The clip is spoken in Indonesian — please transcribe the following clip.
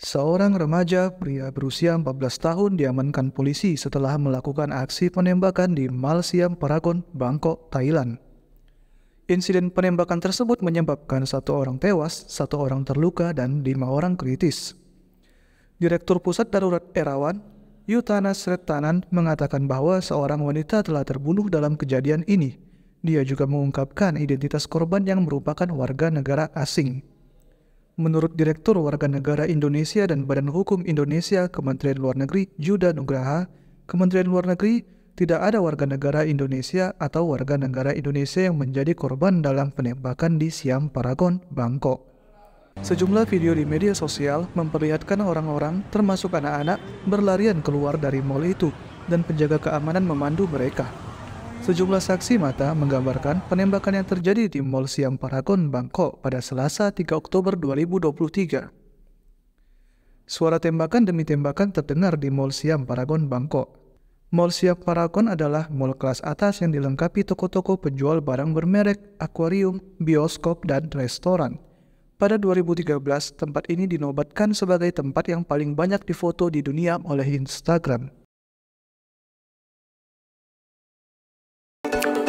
Seorang remaja pria berusia 14 tahun diamankan polisi setelah melakukan aksi penembakan di Malsiam Paragon, Bangkok, Thailand. Insiden penembakan tersebut menyebabkan satu orang tewas, satu orang terluka, dan lima orang kritis. Direktur Pusat Darurat Erawan, Yutana Sretanan mengatakan bahwa seorang wanita telah terbunuh dalam kejadian ini. Dia juga mengungkapkan identitas korban yang merupakan warga negara asing. Menurut Direktur Warga Negara Indonesia dan Badan Hukum Indonesia Kementerian Luar Negeri Juda Nugraha, Kementerian Luar Negeri tidak ada warga negara Indonesia atau warga negara Indonesia yang menjadi korban dalam penembakan di Siam Paragon, Bangkok. Sejumlah video di media sosial memperlihatkan orang-orang, termasuk anak-anak, berlarian keluar dari mall itu dan penjaga keamanan memandu mereka Sejumlah saksi mata menggambarkan penembakan yang terjadi di Mall Siam Paragon, Bangkok pada Selasa 3 Oktober 2023. Suara tembakan demi tembakan terdengar di Mall Siam Paragon, Bangkok. Mall Siam Paragon adalah mall kelas atas yang dilengkapi toko-toko penjual barang bermerek, akuarium, bioskop, dan restoran. Pada 2013, tempat ini dinobatkan sebagai tempat yang paling banyak difoto di dunia oleh Instagram. thank you